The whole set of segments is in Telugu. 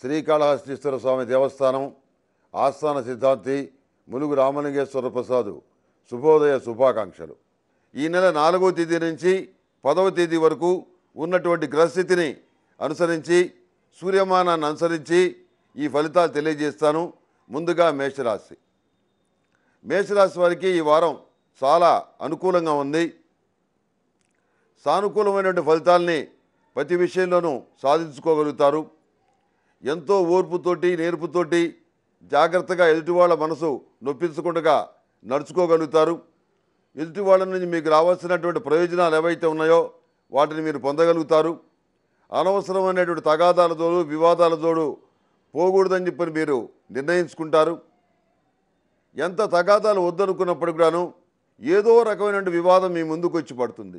శ్రీకాళహస్తీశ్వర స్వామి దేవస్థానం ఆస్థాన సిద్ధాంతి ములుగు రామలింగేశ్వర ప్రసాదు శుభోదయ శుభాకాంక్షలు ఈ నెల నాలుగో తేదీ నుంచి పదవ తేదీ వరకు ఉన్నటువంటి గ్రహస్థితిని అనుసరించి సూర్యమానాన్ని అనుసరించి ఈ ఫలితాలు తెలియజేస్తాను ముందుగా మేషరాశి మేషరాశి వారికి ఈ వారం చాలా అనుకూలంగా ఉంది సానుకూలమైనటువంటి ఫలితాల్ని ప్రతి విషయంలోనూ సాధించుకోగలుగుతారు ఎంతో ఓర్పుతోటి నేర్పుతోటి జాగ్రత్తగా వాళ్ళ మనసు నొప్పించకుండా నడుచుకోగలుగుతారు ఎదుటి వాళ్ళ నుంచి మీకు రావాల్సినటువంటి ప్రయోజనాలు ఏవైతే ఉన్నాయో వాటిని మీరు పొందగలుగుతారు అనవసరమైనటువంటి తగాదాల తోడు వివాదాల తోడు పోకూడదని చెప్పని మీరు నిర్ణయించుకుంటారు ఎంత తగాదాలు వద్దనుకున్నప్పుడు కూడాను ఏదో రకమైనటువంటి వివాదం మీ ముందుకు వచ్చి పడుతుంది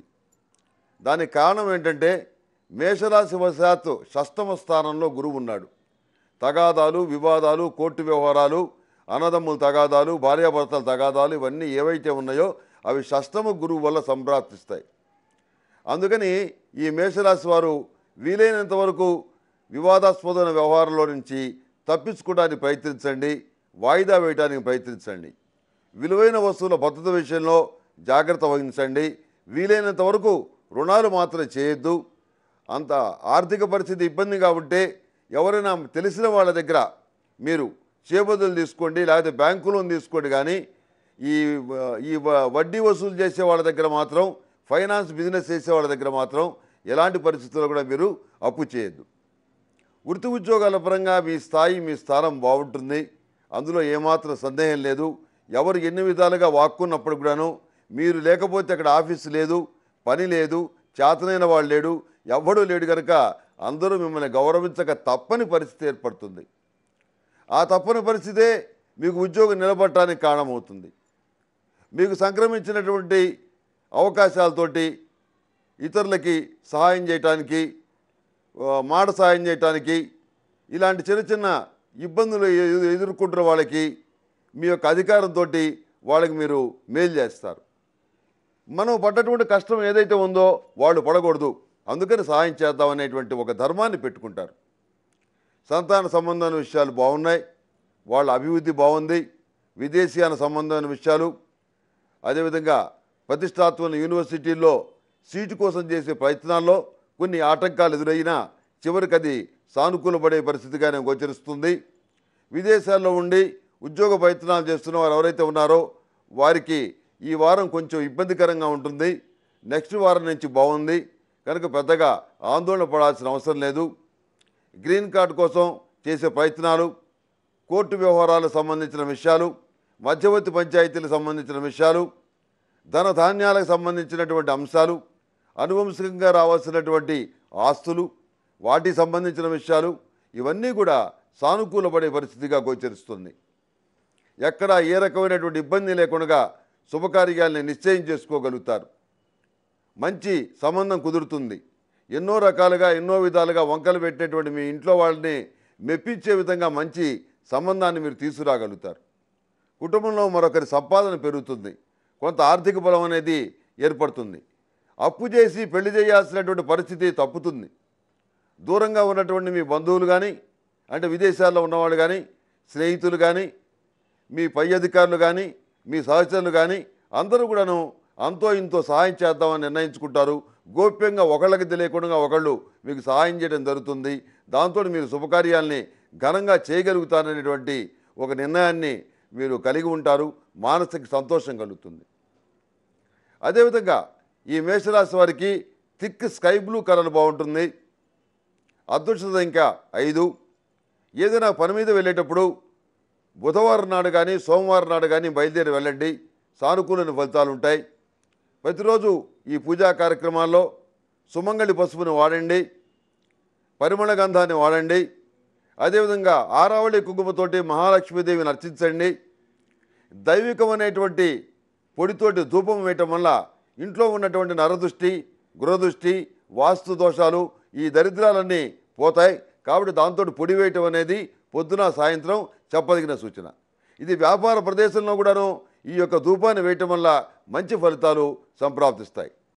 దానికి కారణం ఏంటంటే మేషరాశి వశాత్తు షష్టమ స్థానంలో గురువు ఉన్నాడు తగాదాలు వివాదాలు కోర్టు వ్యవహారాలు అన్నదమ్ముల తగాదాలు భార్యాభర్తల తగాదాలు ఇవన్నీ ఏవైతే ఉన్నాయో అవి షష్టమ గురువు వల్ల సంప్రాప్తిస్తాయి అందుకని ఈ మేషరాశి వారు వీలైనంత వరకు వివాదాస్పదమైన వ్యవహారంలో నుంచి తప్పించుకోవడానికి ప్రయత్నించండి వాయిదా వేయడానికి ప్రయత్నించండి విలువైన వస్తువుల భద్రత విషయంలో జాగ్రత్త వహించండి వీలైనంత వరకు రుణాలు మాత్రం చేయొద్దు అంత ఆర్థిక పరిస్థితి ఇబ్బందిగా ఉంటే ఎవరైనా తెలిసిన వాళ్ళ దగ్గర మీరు చేబదులు తీసుకోండి లేకపోతే బ్యాంకు లోన్ తీసుకోండి కానీ ఈ ఈ వడ్డీ వసూలు చేసే వాళ్ళ దగ్గర మాత్రం ఫైనాన్స్ బిజినెస్ చేసే వాళ్ళ దగ్గర మాత్రం ఎలాంటి పరిస్థితుల్లో కూడా మీరు అప్పు చేయొద్దు వృత్తి ఉద్యోగాల పరంగా మీ స్థాయి మీ స్థానం బాగుంటుంది అందులో ఏమాత్రం సందేహం లేదు ఎవరు ఎన్ని విధాలుగా వాక్కున్నప్పుడు కూడాను మీరు లేకపోతే అక్కడ ఆఫీస్ లేదు పని లేదు చేతనైన వాళ్ళు లేడు ఎవ్వడూ లేడు కనుక అందరూ మిమ్మల్ని గౌరవించక తప్పని పరిస్థితి ఏర్పడుతుంది ఆ తప్పని పరిస్థితే మీకు ఉద్యోగం నిలబడటానికి కారణమవుతుంది మీకు సంక్రమించినటువంటి అవకాశాలతోటి ఇతరులకి సహాయం చేయటానికి మాట సహాయం చేయటానికి ఇలాంటి చిన్న చిన్న ఇబ్బందులు ఎదుర్కొంటున్న వాళ్ళకి మీ యొక్క అధికారంతో వాళ్ళకి మీరు మేలు చేస్తారు మనం పడ్డటువంటి కష్టం ఏదైతే ఉందో వాళ్ళు పడకూడదు అందుకని సహాయం చేద్దాం అనేటువంటి ఒక ధర్మాన్ని పెట్టుకుంటారు సంతాన సంబంధమైన విషయాలు బాగున్నాయి వాళ్ళ అభివృద్ధి బాగుంది విదేశీయాన సంబంధమైన విషయాలు అదేవిధంగా ప్రతిష్టాత్మక యూనివర్సిటీల్లో సీటు కోసం చేసే ప్రయత్నాల్లో కొన్ని ఆటంకాలు ఎదురైనా చివరికి అది సానుకూలపడే పరిస్థితిగానే గోచరిస్తుంది విదేశాల్లో ఉండి ఉద్యోగ ప్రయత్నాలు చేస్తున్న వారు ఎవరైతే ఉన్నారో వారికి ఈ వారం కొంచెం ఇబ్బందికరంగా ఉంటుంది నెక్స్ట్ వారం నుంచి బాగుంది కనుక పెద్దగా ఆందోళన పడాల్సిన అవసరం లేదు గ్రీన్ కార్డు కోసం చేసే ప్రయత్నాలు కోర్టు వ్యవహారాలకు సంబంధించిన విషయాలు మధ్యవర్తి పంచాయతీలకు సంబంధించిన విషయాలు ధన ధాన్యాలకు సంబంధించినటువంటి అంశాలు అనువంశికంగా రావాల్సినటువంటి ఆస్తులు వాటికి సంబంధించిన విషయాలు ఇవన్నీ కూడా సానుకూలపడే పరిస్థితిగా గోచరిస్తుంది ఎక్కడా ఏ రకమైనటువంటి ఇబ్బంది లేకుండా శుభకార్యాలని నిశ్చయం చేసుకోగలుగుతారు మంచి సంబంధం కుదురుతుంది ఎన్నో రకాలుగా ఎన్నో విధాలుగా వంకలు పెట్టేటువంటి మీ ఇంట్లో వాళ్ళని మెప్పించే విధంగా మంచి సంబంధాన్ని మీరు తీసుకురాగలుగుతారు కుటుంబంలో మరొకరి సంపాదన పెరుగుతుంది కొంత ఆర్థిక బలం అనేది ఏర్పడుతుంది అప్పు చేసి పెళ్లి చేయాల్సినటువంటి పరిస్థితి తప్పుతుంది దూరంగా ఉన్నటువంటి మీ బంధువులు కానీ అంటే విదేశాల్లో ఉన్నవాళ్ళు కానీ స్నేహితులు కానీ మీ పై అధికారులు కానీ మీ సహచరులు కానీ అందరూ కూడాను అంతో ఇంతో సహాయం చేద్దామని నిర్ణయించుకుంటారు గోప్యంగా ఒకళ్ళకి తెలియకుండా ఒకళ్ళు మీకు సహాయం చేయడం జరుగుతుంది దాంతో మీరు శుభకార్యాల్ని ఘనంగా చేయగలుగుతారనేటువంటి ఒక నిర్ణయాన్ని మీరు కలిగి ఉంటారు మానసిక సంతోషం కలుగుతుంది అదేవిధంగా ఈ మేషరాశి వారికి థిక్ స్కై బ్లూ కలర్ బాగుంటుంది అదృష్ట ఇంకా ఐదు ఏదైనా పని మీద వెళ్ళేటప్పుడు బుధవారం నాడు కానీ సోమవారం నాడు కానీ బయలుదేరి వెళ్ళండి సానుకూలమైన ఫలితాలు ఉంటాయి ప్రతిరోజు ఈ పూజా కార్యక్రమాల్లో సుమంగళి పసుపుని వాడండి పరిమళ గంధాన్ని వాడండి అదేవిధంగా ఆరావళి కుంకుమతోటి మహాలక్ష్మీదేవిని అర్చించండి దైవికమైనటువంటి పొడితోటి ధూపం వేయటం వల్ల ఇంట్లో ఉన్నటువంటి నరదృష్టి గృహదృష్టి వాస్తు దోషాలు ఈ దరిద్రాలన్నీ పోతాయి కాబట్టి దాంతో పొడి వేయటం అనేది పొద్దున సాయంత్రం చెప్పదగిన సూచన ఇది వ్యాపార ప్రదేశంలో కూడాను ఈ యొక్క ధూపాన్ని వేయటం వల్ల మంచి ఫలితాలు సంప్రాప్తిస్తాయి